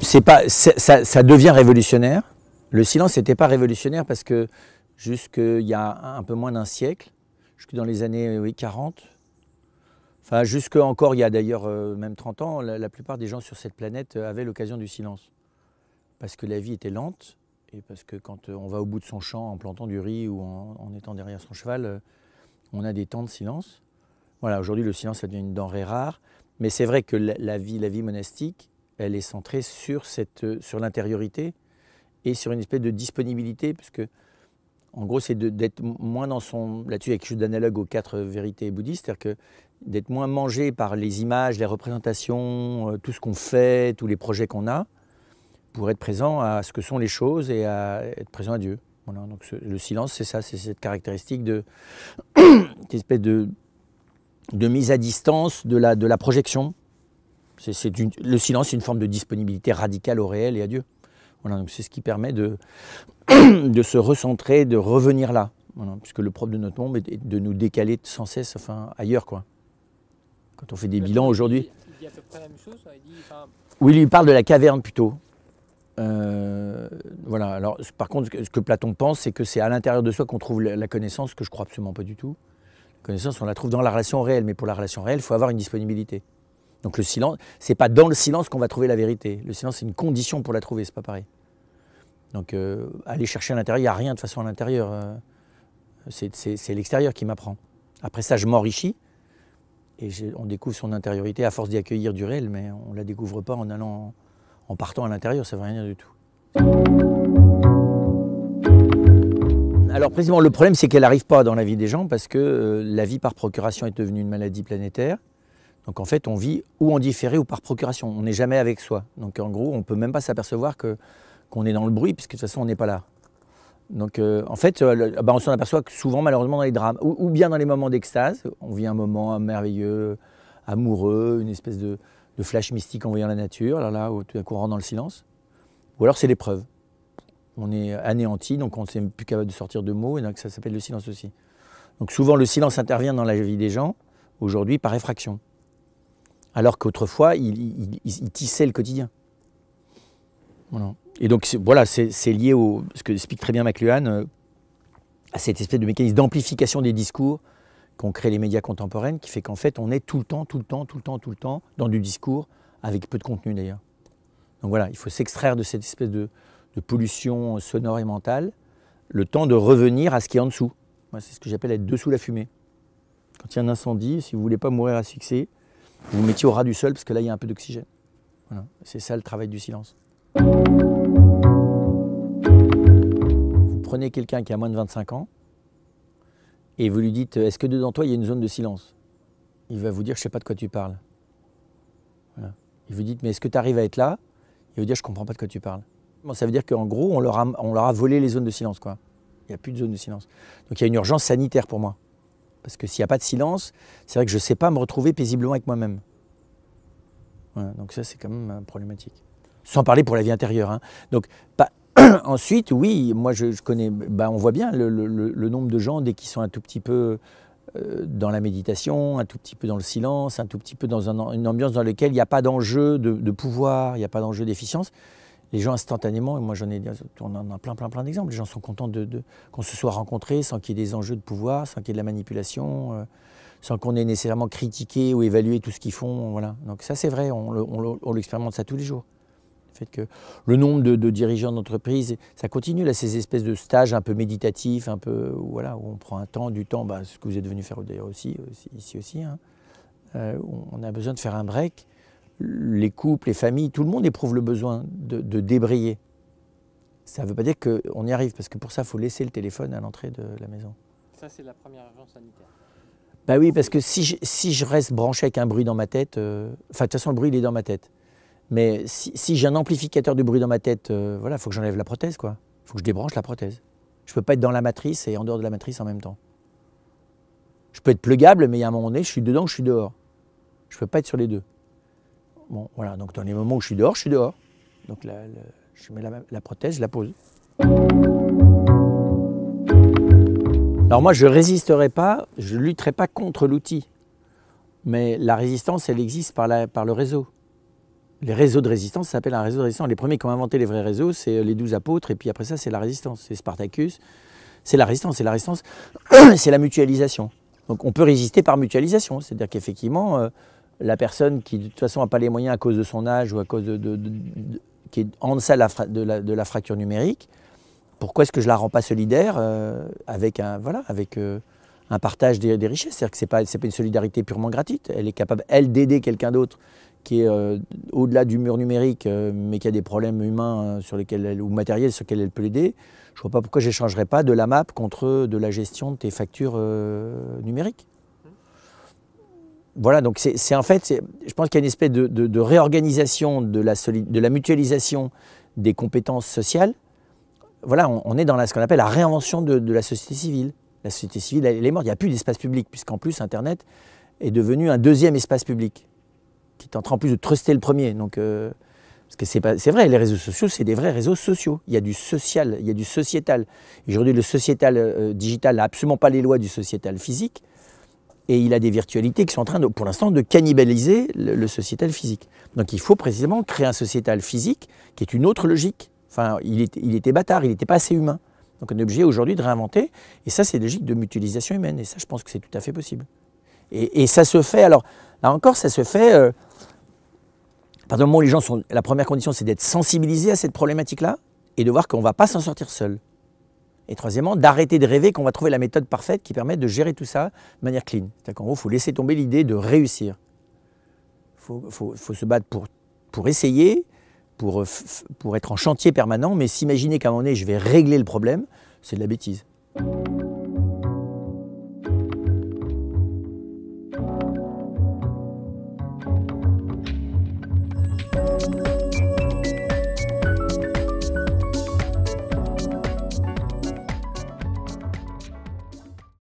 c'est pas, ça, ça, devient révolutionnaire. Le silence n'était pas révolutionnaire parce que il y a un peu moins d'un siècle, jusque dans les années 40, enfin jusque encore il y a d'ailleurs euh, même 30 ans, la, plupart des gens sur cette planète euh, avaient l'occasion du silence. Parce que la vie était lente et parce que quand euh, on va au bout de son champ en plantant du riz ou en, étant derrière son cheval, on a des temps de silence. Voilà, aujourd'hui le silence ça devient une denrée rare, mais c'est vrai que la vie, la vie monastique, elle est centrée sur, cette, euh, sur l'intériorité et sur une espèce de disponibilité, puisque en gros, c'est d'être moins dans son. Là-dessus, il y a quelque chose d'analogue aux quatre vérités bouddhistes, c'est-à-dire que d'être moins mangé par les images, les représentations, euh, tout ce qu'on fait, tous les projets qu'on a, pour être présent à ce que sont les choses et à être présent à Dieu. Voilà, donc le silence, c'est ça, c'est cette caractéristique de. cette espèce de, de mise à distance de la, de la projection le silence est une forme de disponibilité radicale au réel et à Dieu. Voilà, c'est ce qui permet de, se recentrer, de revenir là. puisque le propre de notre monde est de nous décaler sans cesse enfin, ailleurs. Quoi. Quand on fait des bilans aujourd'hui. Il dit à peu près la même chose Oui, il parle de la caverne plutôt. Euh, voilà, alors par contre, ce que Platon pense, c'est que c'est à l'intérieur de soi qu'on trouve la connaissance, que je crois absolument pas du tout. La connaissance, on la trouve dans la relation réelle, mais pour la relation réelle, il faut avoir une disponibilité. Donc le silence, c'est pas dans le silence qu'on va trouver la vérité. Le silence, c'est une condition pour la trouver, c'est pas pareil. Donc euh, aller chercher à l'intérieur, il n'y a rien de façon à l'intérieur. Euh, c'est l'extérieur qui m'apprend. Après ça, je m'enrichis et on découvre son intériorité à force d'y accueillir du réel, mais on ne la découvre pas en allant, en partant à l'intérieur, ça ne veut rien dire du tout. Alors précisément, le problème c'est qu'elle n'arrive pas dans la vie des gens parce que euh, la vie par procuration est devenue une maladie planétaire. Donc en fait, on vit ou en différé ou par procuration. On n'est jamais avec soi. Donc en gros, on ne peut même pas s'apercevoir que, qu'on est dans le bruit, puisque de toute façon, on n'est pas là. Donc euh, en fait, euh, bah, on s'en aperçoit souvent, malheureusement, dans les drames, ou, bien dans les moments d'extase, on vit un moment merveilleux, amoureux, une espèce de, flash mystique en voyant la nature, Là, là, où tout à coup, on rentre dans le silence. Ou alors, c'est l'épreuve. On est anéanti, donc on ne sait plus capable de sortir de mots, et donc ça s'appelle le silence aussi. Donc souvent, le silence intervient dans la vie des gens, aujourd'hui, par effraction alors qu'autrefois, ils, il, tissaient le quotidien. Et donc, voilà, c'est lié au, ce que explique très bien McLuhan, euh, à cette espèce de mécanisme d'amplification des discours qu'ont créé les médias contemporains, qui fait qu'en fait, on est tout le temps, tout le temps, tout le temps, tout le temps dans du discours, avec peu de contenu d'ailleurs. Donc voilà, il faut s'extraire de cette espèce de, pollution sonore et mentale, le temps de revenir à ce qui est en dessous. Moi, c'est ce que j'appelle être dessous la fumée. Quand il y a un incendie, si vous ne voulez pas mourir à asphyxié, vous vous mettiez au ras du sol parce que là, il y a un peu d'oxygène. C'est ça le travail du silence. Vous prenez quelqu'un qui a moins de 25 ans et vous lui dites Est-ce que dedans toi, il y a une zone de silence Il va vous dire Je ne sais pas de quoi tu parles. Il vous dit Mais est-ce que tu arrives à être là Il va vous dire Je ne comprends pas de quoi tu parles. ça veut dire qu'en gros, on leur, a, volé les zones de silence. Quoi. Il n'y a plus de zone de silence. Donc il y a une urgence sanitaire pour moi. Parce que s'il n'y a pas de silence, c'est vrai que je ne sais pas me retrouver paisiblement avec moi-même. donc ça, c'est quand même euh, problématique. Sans parler pour la vie intérieure. Hein. Donc, ensuite, oui, moi, je, connais, bah, on voit bien le, nombre de gens, dès qu'ils sont un tout petit peu euh, dans la méditation, un tout petit peu dans le silence, un tout petit peu dans une ambiance dans laquelle il n'y a pas d'enjeu de, pouvoir, il n'y a pas d'enjeu d'efficience, les gens instantanément, et moi j'en ai, plein, plein, plein d'exemples, les gens sont contents de, qu'on se soit rencontrés sans qu'il y ait des enjeux de pouvoir, sans qu'il y ait de la manipulation, euh, sans qu'on ait nécessairement critiqué ou évalué tout ce qu'ils font. Voilà. Donc ça c'est vrai, on, l'expérimente ça tous les jours. Le, fait que le nombre de, dirigeants d'entreprise, ça continue, là, ces espèces de stages un peu méditatifs, un peu, voilà, où on prend un temps, du temps, bah, ce que vous êtes venu faire d'ailleurs aussi, euh, ici aussi, hein. euh, on a besoin de faire un break les couples, les familles, tout le monde éprouve le besoin de, débrayer. Ça ne veut pas dire qu'on y arrive, parce que pour ça, il faut laisser le téléphone à l'entrée de la maison. Ça, c'est la première urgence sanitaire. Bah oui, parce que si je, reste branché avec un bruit dans ma tête, euh, enfin, de toute façon, le bruit, il est dans ma tête. Mais si, j'ai un amplificateur de bruit dans ma tête, euh, voilà, il faut que j'enlève la prothèse, quoi. Il faut que je débranche la prothèse. Je ne peux pas être dans la matrice et en dehors de la matrice en même temps. Je peux être plugable, mais il un moment donné, je suis dedans, ou je suis dehors. Je ne peux pas être sur les deux. Bon, voilà, donc dans les moments où je suis dehors, je suis dehors. Donc je mets la, la, prothèse, je la pose. Alors moi, je résisterai pas, je lutterai pas contre l'outil. Mais la résistance, elle existe par, la, par le réseau. Les réseaux de résistance ça s'appelle un réseau de résistance. Les premiers qui ont inventé les vrais réseaux, c'est euh, les douze apôtres, et puis après ça, c'est la résistance, c'est Spartacus. C'est la résistance, c'est la résistance, c'est la mutualisation. Donc on peut résister par mutualisation, c'est-à-dire qu'effectivement, euh, la personne qui de toute façon n'a pas les moyens à cause de son âge ou à cause de, qui est en deçà de la, fracture numérique, pourquoi est-ce que je la rends pas solidaire euh, avec un voilà avec euh, un partage des, richesses C'est-à-dire que c'est pas c'est pas une solidarité purement gratuite. Elle est capable elle d'aider quelqu'un d'autre qui est euh, au-delà du mur numérique, mais qui a des problèmes humains sur lesquels ou matériels sur lesquels elle peut l'aider. Je ne vois pas pourquoi je n'échangerais pas de la map contre de la gestion de tes factures numériques voilà, donc c'est en fait, je pense qu'il y a une espèce de, réorganisation de la, mutualisation des compétences sociales. Voilà, on, est dans ce qu'on appelle la réinvention de, la société civile. La société civile, elle, est morte. Il n'y a plus d'espace public, puisqu'en plus, Internet est devenu un deuxième espace public, qui est en train plus de truster le premier. Donc, euh, parce que c'est vrai, les réseaux sociaux, c'est des vrais réseaux sociaux. Il y a du social, il y a du sociétal. Aujourd'hui, le sociétal euh, digital n'a absolument pas les lois du sociétal physique et il a des virtualités qui sont en train, pour l'instant, de cannibaliser le, sociétal physique. Donc il faut précisément créer un sociétal physique qui est une autre logique. Enfin, il, était bâtard, il n'était pas assez humain. Donc on est obligé aujourd'hui de réinventer, et ça c'est logique de mutualisation humaine, et ça je pense que c'est tout à fait possible. Et, ça se fait, alors là encore, ça se fait, euh, pardon, moi les gens sont, la première condition c'est d'être sensibilisé à cette problématique-là, et de voir qu'on ne va pas s'en sortir seul. Et troisièmement, d'arrêter de rêver qu'on va trouver la méthode parfaite qui permet de gérer tout ça de manière clean. En gros, il faut laisser tomber l'idée de réussir. Il faut, se battre pour, essayer, pour, euh, pour être en chantier permanent, mais s'imaginer qu'à un moment donné, je vais régler le problème, c'est de la bêtise.